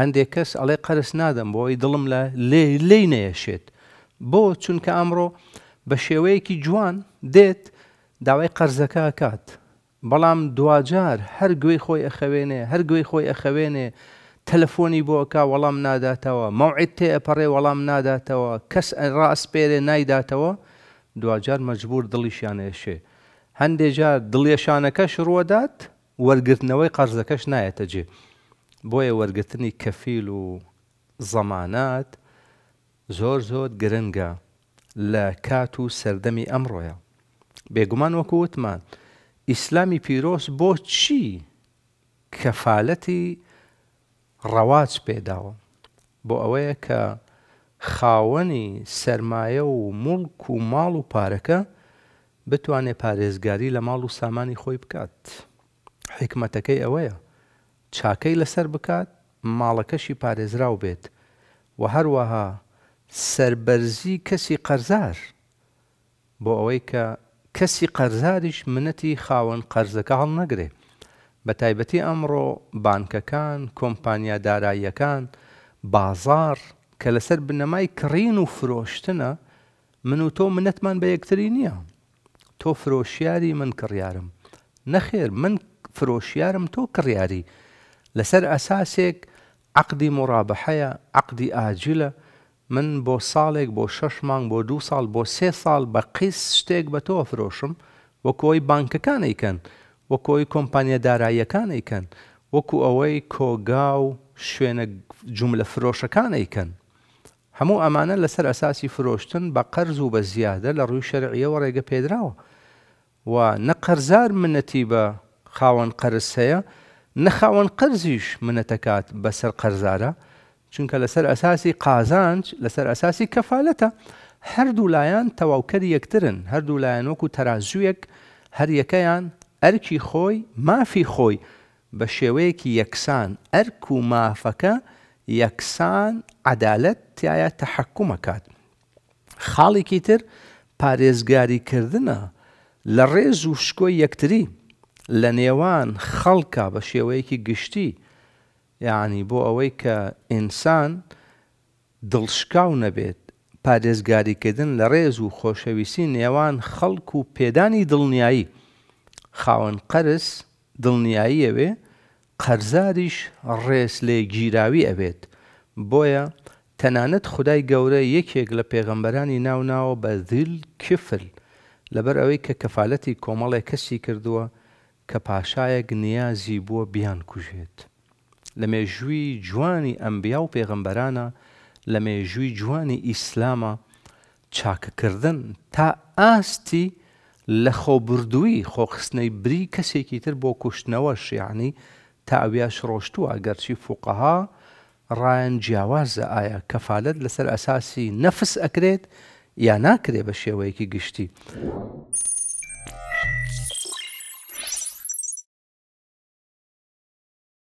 هەندێک کەس ئەڵێ قەرس نادەم بۆی دڵم لە لێ لی نەیەشێت بۆ چونکە ئەمڕۆ بە شێوەیەکی جوان دێت داوای قەرزەکە کات بەڵام دوجار هەر گوێی خۆی ئەخەوێنێ هەر گوێی خۆی ئەخەوێنێ تەلەفۆنی بۆکە وەڵام ناداتەوە مەوعید تێ ئەپەڕێ وەڵام ناداتەوە کەس ڕاستپێرێ نایداتەوە دوجار مەجبور دڵیشیانێشێ هەندێجار دڵێشانەکەش ڕوەدات وەرگرتنەوەی قەرزەکەش نایەتە جێ بۆیە وەرگتنی کەفیل و زەمانات زۆر زۆر گرنگە لە کات و سەردەمی ئەمڕۆیە بێگومان وەکو وتمان ئیسلامی پیرۆس بۆ چی کەفاەتی ڕەواز پێداوە بۆ ئەوەیە کە خاوەنی سەرمایە و مڵک و ماڵ و پارەکە بتوانێت پارێزگاری لە ماڵ و سامانی خۆی بکات حکمەتەکەی ئەوەیە چاکەی لەسەر بکات ماڵەکەشی پارێزراو بێت و هەروەها سربەرزی کەسی قەرزار بۆ ئەوەی کە کەسی قەرزاریش منەتی خاوەن قەرزەکە هەڵ نەگرێ بە تایبەتی ئەمڕۆ بانکەکان کۆمپانیا داراییەکان بازار کە لەسەر بنەمای کڕین و فرۆشتنە من و تۆ منەتمان بە یەکتری نییە تۆ فرۆشیاری من کڕیارم نەخێر من فرۆشیارم تۆ کڕیاری لەسەر ئەساسێک عقدی مرابحەیە عقدی ئاجلە من بۆ ساڵێک بۆ شەش مانگ بۆ دو ساڵ بۆ سێ ساڵ بە قیس شتێک بە تۆ فرۆشم وە کۆی بانکەکانیکەن وە کۆی کۆمپانیا داراییەکانیکەن وەکو ئەوەی کۆگا و شوێنە جوملە فرۆشەکانیکەن هەموو ئەمانە لەسەر ئەساسی فرۆشتن بە قەرز و بە زیادە لە ڕووی شەرعیەوە ڕێگە پێدراوە و نەقەرزار منەتی بە خاوەن قەرسەیە نەخاوەن قەرزیش منەتەکات بەسەر قەرزارە چونکە لەسەر ئەساسی قازانج لەسەر ئەساسی کەفاالەتە هەردوو لایەن تەواوکەری یەکترن هەردوو لایەن وەکو تەرازویەک هەریەکەیان ئەرکی خۆی مافی خۆی بە شێوەیەکی یەکسان ئەرک و مافەکە یەکسان عدالت تایە تەحەکومەکات. خاڵێکی تر پارێزگاریکردنە لە ڕێز و شکۆی یەکتری لە نێوان خەڵکە بە شێوەیەکی گشتی یعنی بۆ ئەوەی کە ئینسان دڵشکاو نەبێت پادێزگاریکردن لە ڕێز و خۆشەویستی نێوان خەڵک و پێدانی دڵنیایی خاوەن قەرس دڵنیایی ئەوێ قەرزاریش ڕێز لێ گیراوی ئەبێت بۆیە تەنانەت خدای گەورە یەکێک لە پێغەمبەرانی ناوناوە بە دل کفل لەبەر ئەوەی کە کەفاەتی کۆمەڵێک کەسی کردووە کە پاشایەک نیازی بۆ بیان کوژێت لە مێژووی جوانی ئەمبیا و پێغەمبەرانە لە مێژووی جوانی ئیسلامە چاکەکردن تا ئاستی لە خۆبردووی خۆخستنەی بری کەسێکی تر بۆ کوشتنەوە شیعنی تاویاش ڕۆشتووە گەرچی فوقەها ڕایەن جیاوازە ئایا کەفالت لەسەر ئەساسی نەفس ئەکرێت یا ناکرێ بە شێوەیەکی گشتی.